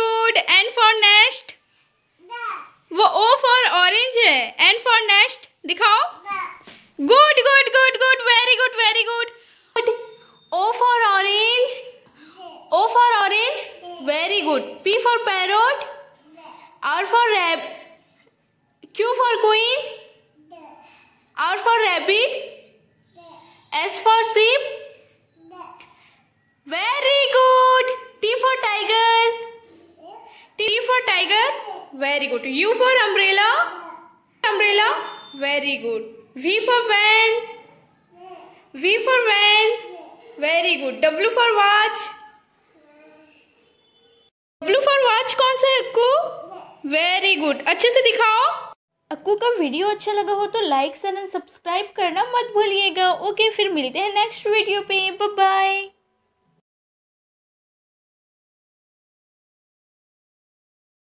Good N for next वो O for orange है N for next दिखाओ good good good good very good very good O for orange O for orange very good P for parrot R for rab Q for queen R for rabbit S for sheep T for tiger. Very good. U for umbrella. Umbrella. Very good. V for van. V for van. Very good. W for watch. W for watch कौन सा है Akku very good अच्छे से दिखाओ अक्कू का video अच्छा लगा हो तो लाइक एंड सब्सक्राइब करना मत भूलिएगा ओके फिर मिलते हैं नेक्स्ट वीडियो पे बाय